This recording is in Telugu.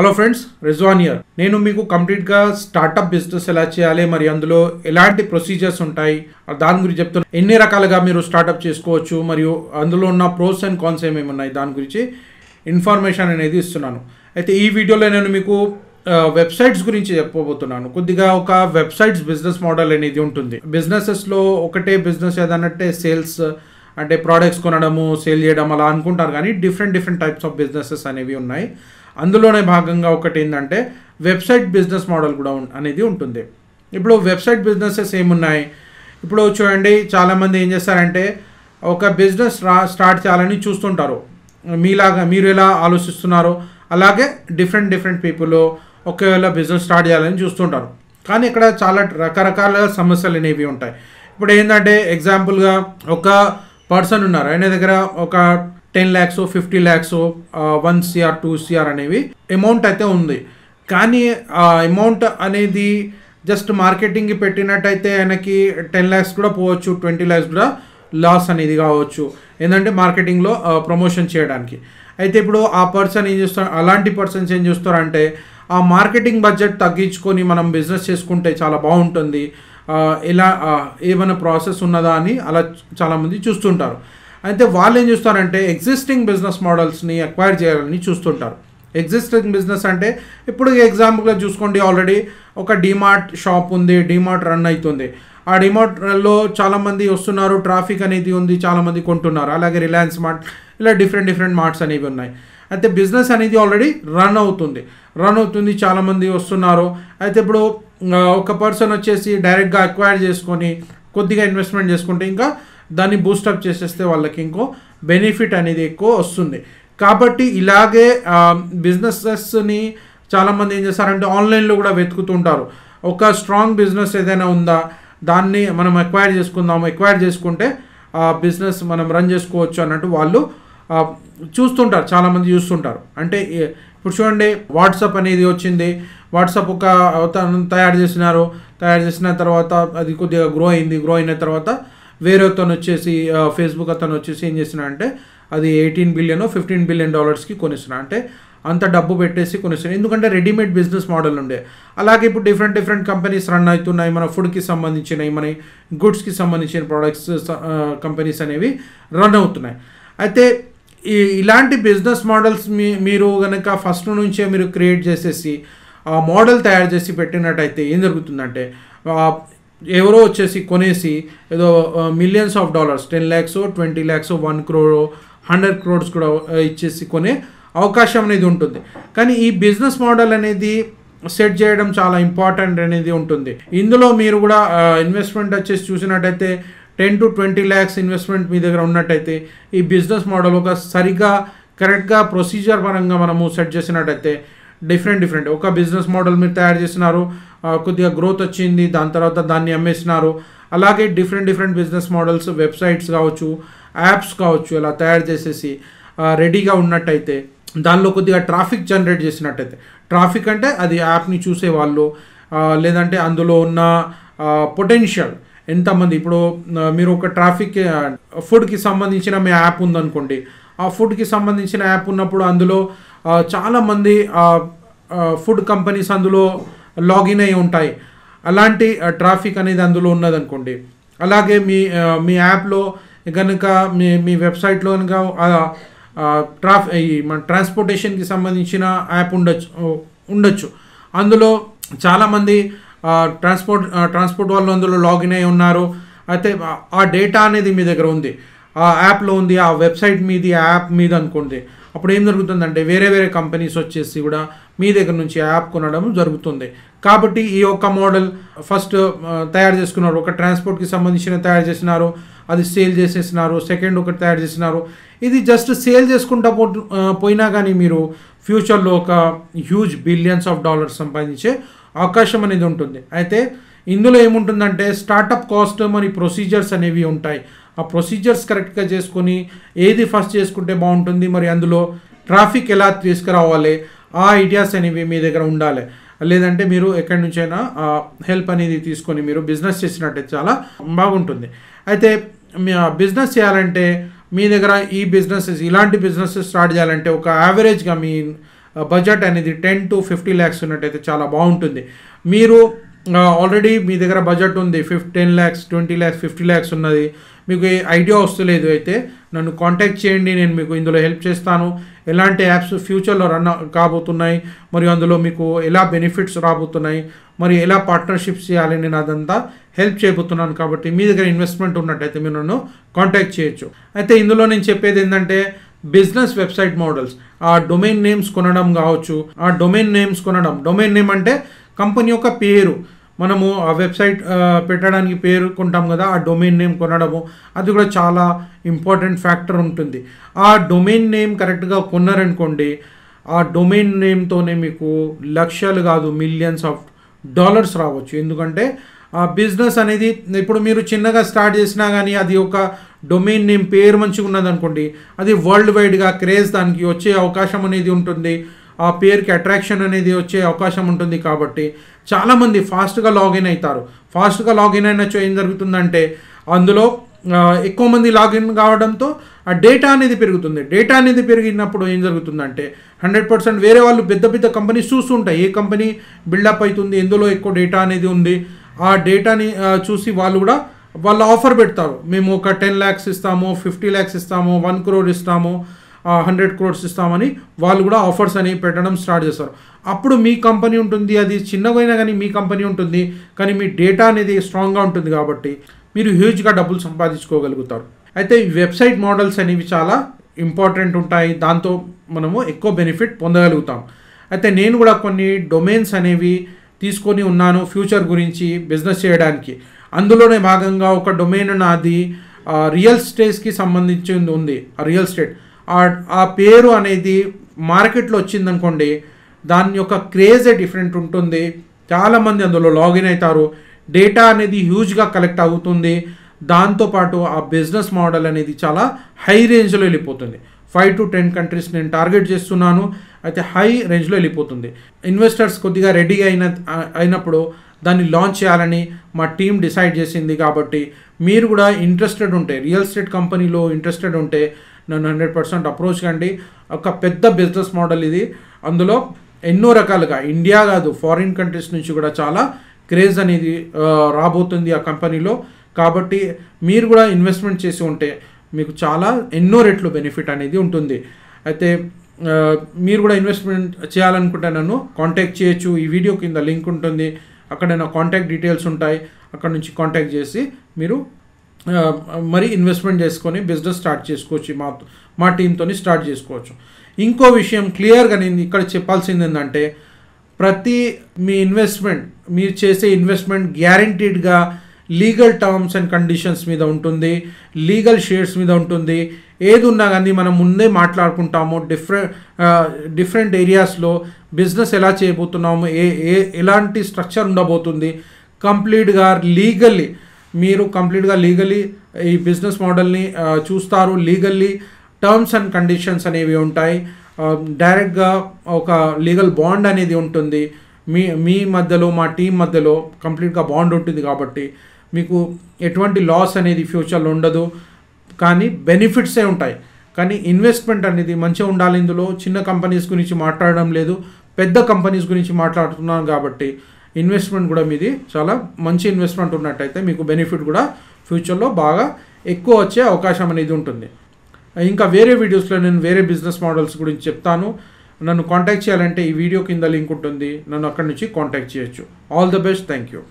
హలో ఫ్రెండ్స్ రిజ్వాన్ ఇయర్ నేను మీకు కంప్లీట్గా స్టార్టప్ బిజినెస్ ఎలా చేయాలి మరి అందులో ఎలాంటి ప్రొసీజర్స్ ఉంటాయి దాని గురించి చెప్తున్నా ఎన్ని రకాలుగా మీరు స్టార్టప్ చేసుకోవచ్చు మరియు అందులో ఉన్న ప్రోస్ అండ్ కాన్స్ ఏమేమి ఉన్నాయి దాని గురించి ఇన్ఫర్మేషన్ అనేది ఇస్తున్నాను అయితే ఈ వీడియోలో నేను మీకు వెబ్సైట్స్ గురించి చెప్పబోతున్నాను కొద్దిగా ఒక వెబ్సైట్స్ బిజినెస్ మోడల్ అనేది ఉంటుంది బిజినెసెస్లో ఒకటే బిజినెస్ ఏదన్నట్టే సేల్స్ అంటే ప్రోడక్ట్స్ కొనడము సేల్ చేయడం అలా అనుకుంటారు కానీ different different types of businesses అనేవి ఉన్నాయి అందులోనే భాగంగా ఒకటి ఏంటంటే వెబ్సైట్ బిజినెస్ మోడల్ కూడా అనేది ఉంటుంది ఇప్పుడు వెబ్సైట్ బిజినెసెస్ ఏమున్నాయి ఇప్పుడు చూడండి చాలామంది ఏం చేస్తారంటే ఒక బిజినెస్ స్టార్ట్ చేయాలని చూస్తుంటారు మీలాగా మీరు ఎలా ఆలోచిస్తున్నారో అలాగే డిఫరెంట్ డిఫరెంట్ పీపుల్ ఒకవేళ బిజినెస్ స్టార్ట్ చేయాలని చూస్తుంటారు కానీ ఇక్కడ చాలా రకరకాల సమస్యలు అనేవి ఉంటాయి ఇప్పుడు ఏంటంటే ఎగ్జాంపుల్గా ఒక పర్సన్ ఉన్నారు ఆయన దగ్గర ఒక ten lakhs fifty lakhs one CR two CR అనేవి అమౌంట్ అయితే ఉంది కానీ ఆ అమౌంట్ అనేది జస్ట్ మార్కెటింగ్కి పెట్టినట్టయితే ఆయనకి టెన్ ల్యాక్స్ కూడా పోవచ్చు ట్వంటీ ల్యాక్స్ కూడా లాస్ అనేది కావచ్చు ఏంటంటే మార్కెటింగ్లో ప్రమోషన్ చేయడానికి అయితే ఇప్పుడు ఆ పర్సన్ ఏం చేస్తారు అలాంటి పర్సన్స్ ఏం చేస్తారంటే ఆ మార్కెటింగ్ బడ్జెట్ తగ్గించుకొని మనం బిజినెస్ చేసుకుంటే చాలా బాగుంటుంది ఇలా ఏమైనా ప్రాసెస్ ఉన్నదా అని అలా చాలామంది చూస్తుంటారు అయితే వాళ్ళు ఏం చూస్తారంటే ఎగ్జిస్టింగ్ బిజినెస్ మోడల్స్ని అక్వైర్ చేయాలని చూస్తుంటారు ఎగ్జిస్టింగ్ బిజినెస్ అంటే ఇప్పుడు ఎగ్జాంపుల్గా చూసుకోండి ఆల్రెడీ ఒక డిమార్ట్ షాప్ ఉంది డిమార్ట్ రన్ అవుతుంది ఆ డిమార్ట్లో చాలామంది వస్తున్నారు ట్రాఫిక్ అనేది ఉంది చాలామంది కొంటున్నారు అలాగే రిలయన్స్ మార్ట్ ఇలా డిఫరెంట్ డిఫరెంట్ మార్ట్స్ అనేవి ఉన్నాయి అయితే బిజినెస్ అనేది ఆల్రెడీ రన్ అవుతుంది రన్ అవుతుంది చాలామంది వస్తున్నారు అయితే ఇప్పుడు ఒక పర్సన్ వచ్చేసి డైరెక్ట్గా అక్వైర్ చేసుకొని కొద్దిగా ఇన్వెస్ట్మెంట్ చేసుకుంటే ఇంకా దాన్ని బూస్టప్ చేసేస్తే వాళ్ళకి ఇంకో బెనిఫిట్ అనేది ఎక్కువ వస్తుంది కాబట్టి ఇలాగే బిజినెసెస్ని చాలామంది ఏం చేస్తారంటే ఆన్లైన్లో కూడా వెతుకుతుంటారు ఒక స్ట్రాంగ్ బిజినెస్ ఏదైనా ఉందా దాన్ని మనం ఎక్వైర్ చేసుకుందాము ఎక్వైర్ చేసుకుంటే ఆ బిజినెస్ మనం రన్ చేసుకోవచ్చు అన్నట్టు వాళ్ళు చూస్తుంటారు చాలామంది చూస్తుంటారు అంటే ఇప్పుడు చూడండి వాట్సాప్ అనేది వచ్చింది వాట్సాప్ ఒక తయారు చేసినారు తయారు చేసిన తర్వాత అది కొద్దిగా గ్రో అయింది గ్రో అయిన తర్వాత వేరే అతను వచ్చేసి ఫేస్బుక్ అతను వచ్చేసి ఏం చేసిన అంటే అది ఎయిటీన్ బిలియన్ ఫిఫ్టీన్ బిలియన్ డాలర్స్కి కొనిస్తున్నా అంటే అంత డబ్బు పెట్టేసి కొనిస్తున్నాయి ఎందుకంటే రెడీమేడ్ బిజినెస్ మోడల్ ఉండే అలాగే ఇప్పుడు డిఫరెంట్ డిఫరెంట్ కంపెనీస్ రన్ అవుతున్నాయి మన ఫుడ్కి సంబంధించినవి మన గుడ్స్కి సంబంధించిన ప్రోడక్ట్స్ కంపెనీస్ అనేవి రన్ అవుతున్నాయి అయితే ఈ ఇలాంటి బిజినెస్ మోడల్స్ మీ మీరు కనుక ఫస్ట్ నుంచే మీరు క్రియేట్ చేసేసి ఆ మోడల్ తయారు చేసి పెట్టినట్టయితే ఏం జరుగుతుందంటే ఎవరో వచ్చేసి కొనేసి ఏదో millions of dollars ten lakhs twenty lakhs one crore hundred crores కూడా ఇచ్చేసి కొనే అవకాశం అనేది ఉంటుంది కానీ ఈ బిజినెస్ మోడల్ అనేది సెట్ చేయడం చాలా ఇంపార్టెంట్ అనేది ఉంటుంది ఇందులో మీరు కూడా ఇన్వెస్ట్మెంట్ వచ్చేసి చూసినట్టయితే ten to twenty lakhs investment మీ దగ్గర ఉన్నట్టయితే ఈ బిజినెస్ మోడల్ ఒక సరిగా కరెక్ట్గా ప్రొసీజర్ పరంగా మనము సెట్ చేసినట్టయితే డిఫరెంట్ డిఫరెంట్ ఒక బిజినెస్ మోడల్ మీరు తయారు చేస్తున్నారు కొద్దిగా గ్రోత్ వచ్చింది దాని తర్వాత దాన్ని అమ్మేసినారు అలాగే different different business models websites కావచ్చు యాప్స్ కావచ్చు ఇలా తయారు చేసేసి రెడీగా ఉన్నట్టయితే దానిలో కొద్దిగా ట్రాఫిక్ జనరేట్ చేసినట్టయితే ట్రాఫిక్ అంటే అది యాప్ని చూసే వాళ్ళు లేదంటే అందులో ఉన్న పొటెన్షియల్ ఎంతమంది ఇప్పుడు మీరు ఒక ట్రాఫిక్ ఫుడ్కి సంబంధించిన మీ యాప్ ఉందనుకోండి ఆ ఫుడ్కి సంబంధించిన యాప్ ఉన్నప్పుడు అందులో చాలామంది ఫుడ్ కంపెనీస్ అందులో లాగిన్ అయి ఉంటాయి అలాంటి ట్రాఫిక్ అనేది అందులో ఉన్నదనుకోండి అలాగే మీ మీ యాప్లో కనుక మీ మీ వెబ్సైట్లో కనుక ట్రాఫ్ మన ట్రాన్స్పోర్టేషన్కి సంబంధించిన యాప్ ఉండొచ్చు ఉండొచ్చు అందులో చాలామంది ట్రాన్స్పోర్ట్ ట్రాన్స్పోర్ట్ వాళ్ళు అందులో లాగిన్ అయి ఉన్నారు అయితే ఆ డేటా అనేది మీ దగ్గర ఉంది ఆ యాప్లో ఉంది ఆ వెబ్సైట్ మీది ఆ యాప్ మీద అనుకోండి అప్పుడు ఏం జరుగుతుందంటే వేరే వేరే కంపెనీస్ వచ్చేసి కూడా మీ దగ్గర నుంచి యాప్ కొనడం జరుగుతుంది కాబట్టి ఈ యొక్క మోడల్ ఫస్ట్ తయారు చేసుకున్నారు ఒక ట్రాన్స్పోర్ట్కి సంబంధించిన తయారు చేసినారు అది సేల్ చేసేసినారు సెకండ్ ఒకటి తయారు చేసినారు ఇది జస్ట్ సేల్ చేసుకుంటా పో పోయినా కానీ మీరు ఫ్యూచర్లో ఒక హ్యూజ్ బిలియన్స్ ఆఫ్ డాలర్స్ సంపాదించే అవకాశం అనేది ఉంటుంది అయితే ఇందులో ఏముంటుందంటే స్టార్టప్ కాస్ట్ మరి ప్రొసీజర్స్ అనేవి ఉంటాయి ఆ ప్రొసీజర్స్ కరెక్ట్గా చేసుకొని ఏది ఫస్ట్ చేసుకుంటే బాగుంటుంది మరి అందులో ట్రాఫిక్ ఎలా తీసుకురావాలి ఆ ఐడియాస్ అనేవి మీ దగ్గర ఉండాలి లేదంటే మీరు ఎక్కడి నుంచైనా హెల్ప్ అనేది తీసుకొని మీరు బిజినెస్ చేసినట్టయితే చాలా బాగుంటుంది అయితే బిజినెస్ చేయాలంటే మీ దగ్గర ఈ బిజినెసెస్ ఇలాంటి బిజినెస్ స్టార్ట్ చేయాలంటే ఒక యావరేజ్గా మీ బడ్జెట్ అనేది టెన్ టు ఫిఫ్టీ ల్యాక్స్ ఉన్నట్టయితే చాలా బాగుంటుంది మీరు ఆల్రెడీ మీ దగ్గర బడ్జెట్ ఉంది fif ten lakhs twenty lakhs fifty lakhs ఉన్నది మీకు ఐడియా వస్తలేదు అయితే నన్ను కాంటాక్ట్ చేయండి నేను మీకు ఇందులో హెల్ప్ చేస్తాను ఎలాంటి యాప్స్ ఫ్యూచర్లో రన్ కాబోతున్నాయి మరియు అందులో మీకు ఎలా బెనిఫిట్స్ రాబోతున్నాయి మరి ఎలా పార్ట్నర్షిప్స్ చేయాలి నేను అదంతా హెల్ప్ చేయబోతున్నాను కాబట్టి మీ దగ్గర ఇన్వెస్ట్మెంట్ ఉన్నట్టయితే మీరు నన్ను కాంటాక్ట్ చేయొచ్చు అయితే ఇందులో నేను చెప్పేది ఏంటంటే బిజినెస్ వెబ్సైట్ మోడల్స్ ఆ డొమైన్ నేమ్స్ కొనడం కావచ్చు ఆ డొమైన్ నేమ్స్ కొనడం డొమైన్ నేమ్ అంటే కంపెనీ యొక్క పేరు మనము ఆ వెబ్సైట్ పెట్టడానికి పేరు కొంటాం కదా ఆ డొమైన్ నేమ్ కొనడము అది కూడా చాలా ఇంపార్టెంట్ ఫ్యాక్టర్ ఉంటుంది ఆ డొమైన్ నేమ్ కరెక్ట్గా కొన్నారనుకోండి ఆ డొమైన్ నేమ్తోనే మీకు లక్షలు కాదు మిలియన్స్ ఆఫ్ డాలర్స్ రావచ్చు ఎందుకంటే ఆ బిజినెస్ అనేది ఇప్పుడు మీరు చిన్నగా స్టార్ట్ చేసినా కానీ అది ఒక డొమైన్ నేమ్ పేరు మంచిగా ఉన్నదనుకోండి అది వరల్డ్ వైడ్గా క్రేజ్ దానికి వచ్చే అవకాశం అనేది ఉంటుంది ఆ పేరుకి అట్రాక్షన్ అనేది వచ్చే అవకాశం ఉంటుంది కాబట్టి చాలామంది ఫాస్ట్గా లాగిన్ అవుతారు ఫాస్ట్గా లాగిన్ అయిన ఏం జరుగుతుందంటే అందులో ఎక్కువ మంది లాగిన్ కావడంతో ఆ డేటా అనేది పెరుగుతుంది డేటా అనేది పెరిగినప్పుడు ఏం జరుగుతుందంటే హండ్రెడ్ పర్సెంట్ వేరే వాళ్ళు పెద్ద పెద్ద కంపెనీస్ చూస్తుంటాయి ఏ కంపెనీ బిల్డప్ అవుతుంది ఎందులో ఎక్కువ డేటా అనేది ఉంది ఆ డేటాని చూసి వాళ్ళు కూడా వాళ్ళు ఆఫర్ పెడతారు మేము ఒక టెన్ ల్యాక్స్ ఇస్తాము ఫిఫ్టీ ల్యాక్స్ ఇస్తాము వన్ క్రోర్ ఇస్తాము హండ్రెడ్ క్రోడ్స్ ఇస్తామని వాళ్ళు కూడా ఆఫర్స్ అని పెట్టడం స్టార్ట్ చేస్తారు అప్పుడు మీ కంపెనీ ఉంటుంది అది చిన్నగైనా కానీ మీ కంపెనీ ఉంటుంది కానీ మీ డేటా అనేది స్ట్రాంగ్గా ఉంటుంది కాబట్టి మీరు హ్యూజ్గా డబ్బులు సంపాదించుకోగలుగుతారు అయితే ఈ వెబ్సైట్ మోడల్స్ అనేవి చాలా ఇంపార్టెంట్ ఉంటాయి దాంతో మనము ఎక్కువ బెనిఫిట్ పొందగలుగుతాం అయితే నేను కూడా కొన్ని డొమైన్స్ అనేవి తీసుకొని ఉన్నాను ఫ్యూచర్ గురించి బిజినెస్ చేయడానికి అందులోనే భాగంగా ఒక డొమైన్ నాది రియల్ స్టేట్స్కి సంబంధించింది ఉంది ఆ రియల్ స్టేట్ ఆ పేరు అనేది మార్కెట్లో వచ్చిందనుకోండి దాని యొక్క క్రేజే డిఫరెంట్ ఉంటుంది చాలామంది అందులో లాగిన్ అవుతారు డేటా అనేది హ్యూజ్గా కలెక్ట్ అవుతుంది దాంతోపాటు ఆ బిజినెస్ మోడల్ అనేది చాలా హై రేంజ్లో వెళ్ళిపోతుంది ఫైవ్ టు టెన్ కంట్రీస్ నేను టార్గెట్ చేస్తున్నాను అయితే హై రేంజ్లో వెళ్ళిపోతుంది ఇన్వెస్టర్స్ కొద్దిగా రెడీ అయిన అయినప్పుడు దాన్ని లాంచ్ చేయాలని మా టీం డిసైడ్ చేసింది కాబట్టి మీరు కూడా ఇంట్రెస్టెడ్ ఉంటే రియల్ ఎస్టేట్ కంపెనీలో ఇంట్రెస్టెడ్ ఉంటే నన్ను హండ్రెడ్ పర్సెంట్ అప్రోచ్ కండి ఒక పెద్ద బిజినెస్ మోడల్ ఇది అందులో ఎన్నో రకాలుగా ఇండియా కాదు ఫారిన్ కంట్రీస్ నుంచి కూడా చాలా క్రేజ్ అనేది రాబోతుంది ఆ కంపెనీలో కాబట్టి మీరు కూడా ఇన్వెస్ట్మెంట్ చేసి ఉంటే మీకు చాలా ఎన్నో రెట్లు బెనిఫిట్ అనేది ఉంటుంది అయితే మీరు కూడా ఇన్వెస్ట్మెంట్ చేయాలనుకుంటే నన్ను కాంటాక్ట్ చేయొచ్చు ఈ వీడియో కింద లింక్ ఉంటుంది అక్కడ నా కాంటాక్ట్ డీటెయిల్స్ ఉంటాయి అక్కడ నుంచి కాంటాక్ట్ చేసి మీరు మరి ఇన్వెస్ట్మెంట్ చేసుకొని బిజినెస్ స్టార్ట్ చేసుకోవచ్చు మా మా టీంతో స్టార్ట్ చేసుకోవచ్చు ఇంకో విషయం క్లియర్గా నేను ఇక్కడ చెప్పాల్సింది ఏంటంటే ప్రతి మీ ఇన్వెస్ట్మెంట్ మీరు చేసే ఇన్వెస్ట్మెంట్ గ్యారంటీడ్గా లీగల్ టర్మ్స్ అండ్ కండిషన్స్ మీద ఉంటుంది లీగల్ షేర్స్ మీద ఉంటుంది ఏది ఉన్నా కానీ మనం ముందే మాట్లాడుకుంటాము డిఫరెంట్ డిఫరెంట్ ఏరియాస్లో బిజినెస్ ఎలా చేయబోతున్నాము ఏ ఏ ఎలాంటి స్ట్రక్చర్ ఉండబోతుంది కంప్లీట్గా లీగల్లీ మీరు కంప్లీట్గా లీగలీ ఈ బిజినెస్ మోడల్ని చూస్తారు లీగల్లీ టర్మ్స్ అండ్ కండిషన్స్ అనేవి ఉంటాయి డైరెక్ట్గా ఒక లీగల్ బాండ్ అనేది ఉంటుంది మీ మీ మధ్యలో మా టీం మధ్యలో కంప్లీట్గా బాండ్ ఉంటుంది కాబట్టి మీకు ఎటువంటి లాస్ అనేది ఫ్యూచర్లో ఉండదు కానీ బెనిఫిట్సే ఉంటాయి కానీ ఇన్వెస్ట్మెంట్ అనేది మంచిగా ఉండాలి ఇందులో చిన్న కంపెనీస్ గురించి మాట్లాడడం లేదు పెద్ద కంపెనీస్ గురించి మాట్లాడుతున్నాను కాబట్టి ఇన్వెస్ట్మెంట్ కూడా మీది చాలా మంచి ఇన్వెస్ట్మెంట్ ఉన్నట్టయితే మీకు బెనిఫిట్ కూడా ఫ్యూచర్లో బాగా ఎక్కువ వచ్చే అవకాశం అనేది ఉంటుంది ఇంకా వేరే వీడియోస్లో నేను వేరే బిజినెస్ మోడల్స్ గురించి చెప్తాను నన్ను కాంటాక్ట్ చేయాలంటే ఈ వీడియో కింద లింక్ ఉంటుంది నన్ను అక్కడి నుంచి కాంటాక్ట్ చేయొచ్చు all the best thank you